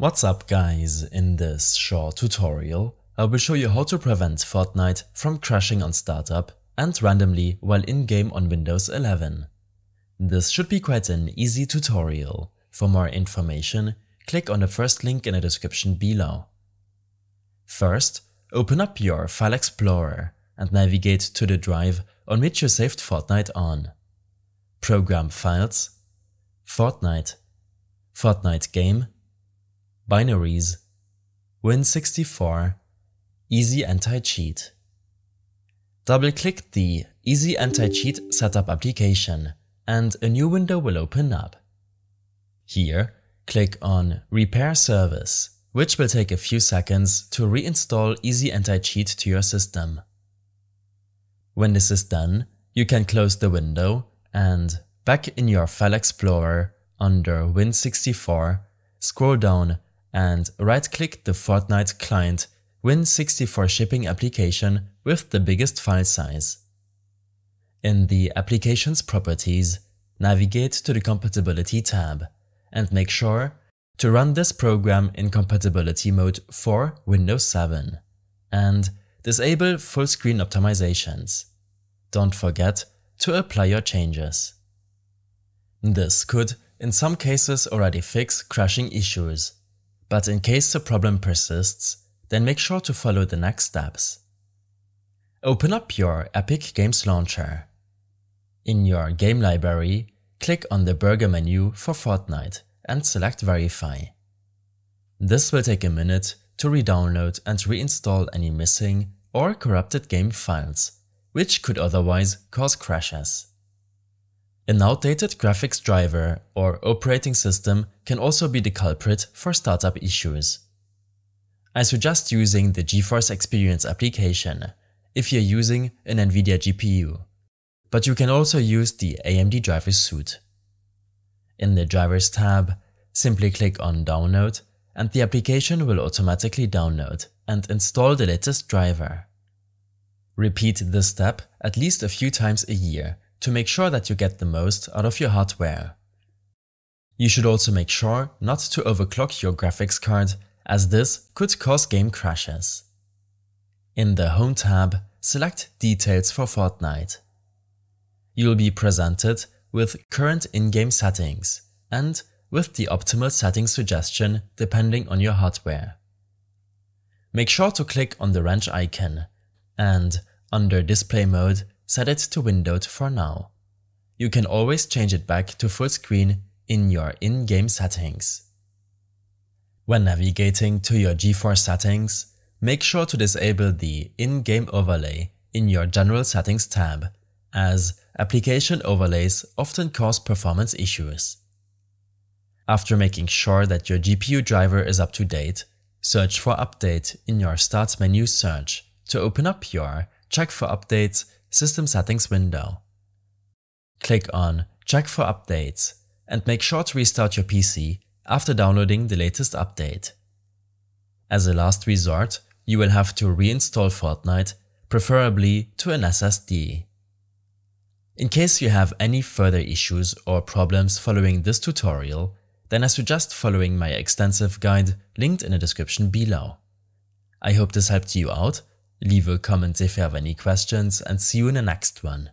What's up guys, in this short tutorial I will show you how to prevent Fortnite from crashing on startup and randomly while in-game on Windows 11. This should be quite an easy tutorial. For more information, click on the first link in the description below. First, open up your File Explorer and navigate to the drive on which you saved Fortnite on. Program Files, Fortnite, Fortnite Game, Binaries, Win64, Easy Anti-Cheat. Double-click the Easy Anti-Cheat Setup application and a new window will open up. Here, click on Repair Service, which will take a few seconds to reinstall Easy Anti-Cheat to your system. When this is done, you can close the window and back in your File Explorer under Win64, scroll down and right-click the Fortnite client Win64 shipping application with the biggest file size. In the Applications properties, navigate to the Compatibility tab and make sure to run this program in compatibility mode for Windows 7 and disable full screen optimizations. Don't forget to apply your changes. This could, in some cases, already fix crashing issues. But in case the problem persists, then make sure to follow the next steps. Open up your Epic Games Launcher. In your game library, click on the burger menu for Fortnite and select Verify. This will take a minute to re-download and reinstall any missing or corrupted game files, which could otherwise cause crashes. An outdated graphics driver or operating system can also be the culprit for startup issues. I suggest using the GeForce Experience application if you're using an NVIDIA GPU, but you can also use the AMD driver suite. In the Drivers tab, simply click on Download and the application will automatically download and install the latest driver. Repeat this step at least a few times a year to make sure that you get the most out of your hardware. You should also make sure not to overclock your graphics card as this could cause game crashes. In the Home tab, select Details for Fortnite. You'll be presented with current in-game settings and with the optimal setting suggestion depending on your hardware. Make sure to click on the wrench icon and, under Display Mode, set it to windowed for now. You can always change it back to full screen in your in-game settings. When navigating to your GeForce settings, make sure to disable the in-game overlay in your general settings tab, as application overlays often cause performance issues. After making sure that your GPU driver is up to date, search for Update in your Start menu search to open up your Check for Updates System Settings window. Click on Check for Updates and make sure to restart your PC after downloading the latest update. As a last resort, you will have to reinstall Fortnite, preferably to an SSD. In case you have any further issues or problems following this tutorial, then I suggest following my extensive guide linked in the description below. I hope this helped you out Leave a comment if you have any questions and see you in the next one.